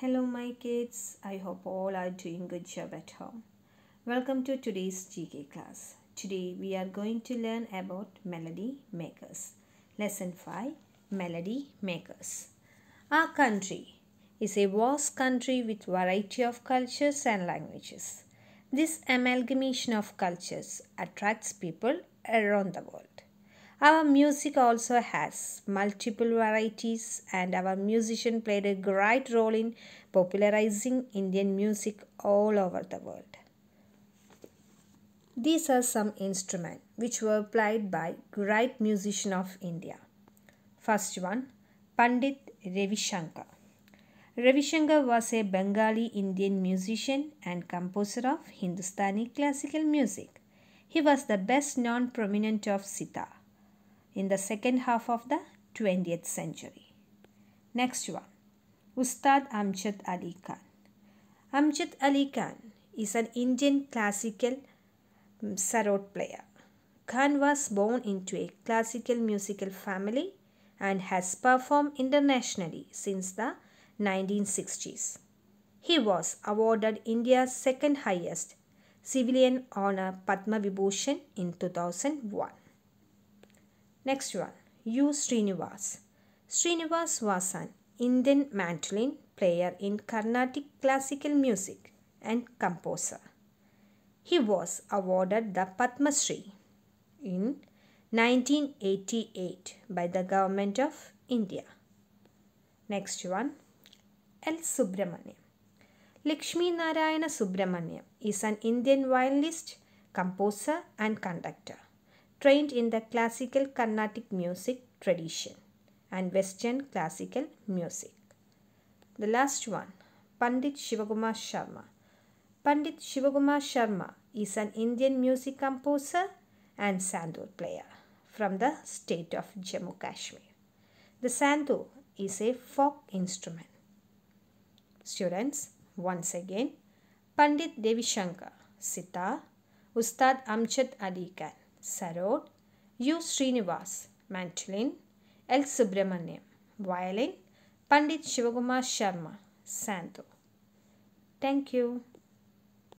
Hello my kids, I hope all are doing good job at home. Welcome to today's GK class. Today we are going to learn about melody makers. Lesson 5, Melody Makers. Our country is a vast country with variety of cultures and languages. This amalgamation of cultures attracts people around the world. Our music also has multiple varieties and our musician played a great role in popularizing Indian music all over the world. These are some instruments which were played by great musicians of India. First one, Pandit Ravi Shankar. Ravi Shankar was a Bengali Indian musician and composer of Hindustani classical music. He was the best known prominent of sitar in the second half of the 20th century. Next one, Ustad Amjad Ali Khan. Amjad Ali Khan is an Indian classical mm, sarod player. Khan was born into a classical musical family and has performed internationally since the 1960s. He was awarded India's second highest civilian honor Padma Vibhushan in 2001. Next one, U. Srinivas. Srinivas was an Indian mandolin player in Carnatic classical music and composer. He was awarded the Padma Shri in 1988 by the Government of India. Next one, L. Subramaniam. Lakshmi Narayana Subramaniam is an Indian violinist, composer and conductor trained in the classical Carnatic music tradition and Western classical music. The last one, Pandit Shivakumar Sharma. Pandit Shivakumar Sharma is an Indian music composer and sandur player from the state of Jammu Kashmir. The sandur is a folk instrument. Students, once again, Pandit Devi Shankar, sitar, Ustad Amjad Ali Khan. Sarod U Srinivas mandolin L Subramaniam violin Pandit Shivkumar Sharma శాంతు thank you